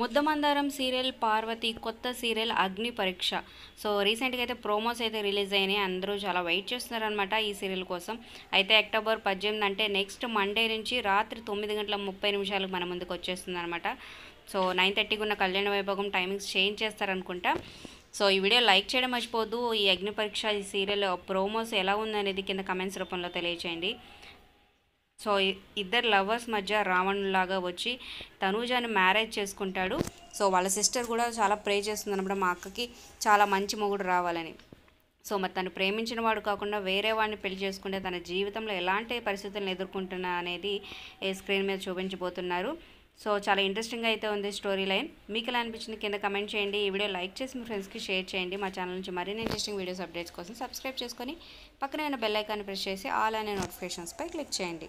ముద్దమందారం serial Parvati కొత్త serial అగ్ని పరీక్ష సో రీసెంట్గా అయితే ప్రోమోస్ అయితే రిలీజ్ అయినాయి అందరూ చాలా వెయిట్ చేస్తున్నారనమాట ఈ సీరియల్ కోసం అయితే అక్టోబర్ పద్దెనిమిది అంటే నెక్స్ట్ మండే నుంచి రాత్రి తొమ్మిది గంటల ముప్పై నిమిషాలకు మన ముందుకు వచ్చేస్తుంది అనమాట సో నైన్ థర్టీకి ఉన్న కళ్యాణ వైభాగం టైమింగ్స్ చేంజ్ చేస్తారనుకుంటా సో ఈ వీడియో లైక్ చేయడం మర్చిపోద్దు ఈ అగ్ని పరీక్ష ఈ సీరియల్ ప్రోమోస్ ఎలా ఉందనేది కింద కమెంట్స్ రూపంలో తెలియచేయండి సో ఇద్దరు లవర్స్ మధ్య రావణులాగా వచ్చి తనూజాని మ్యారేజ్ చేసుకుంటాడు సో వాళ్ళ సిస్టర్ కూడా చాలా ప్రే చేస్తుంది అనమాట మా అక్కకి చాలా మంచి మొగుడు రావాలని సో మరి తను ప్రేమించిన వాడు కాకుండా వేరే వాడిని పెళ్లి చేసుకుంటే తన జీవితంలో ఎలాంటి పరిస్థితులను ఎదుర్కొంటున్నా అనేది ఏ స్క్రీన్ మీద చూపించబోతున్నారు సో చాలా ఇంట్రెస్టింగ్ అయితే ఉంది స్టోరీ లైన్ మీకు ఎలా అనిపించింది కింద కమెంట్ చేయండి ఈ వీడియో లైక్ చేసి మీ ఫ్రెండ్స్కి షేర్ చేయండి మా ఛానల్ నుంచి మరిన్ని ఇంట్రెస్టింగ్ వీడియోస్ అప్డేట్స్ కోసం సబ్స్క్రైబ్ చేసుకొని పక్కనే ఉన్న బెల్లైకాన్ని ప్రెస్ చేసి ఆల్ అనే నోటిఫికేషన్స్పై క్లిక్ చేయండి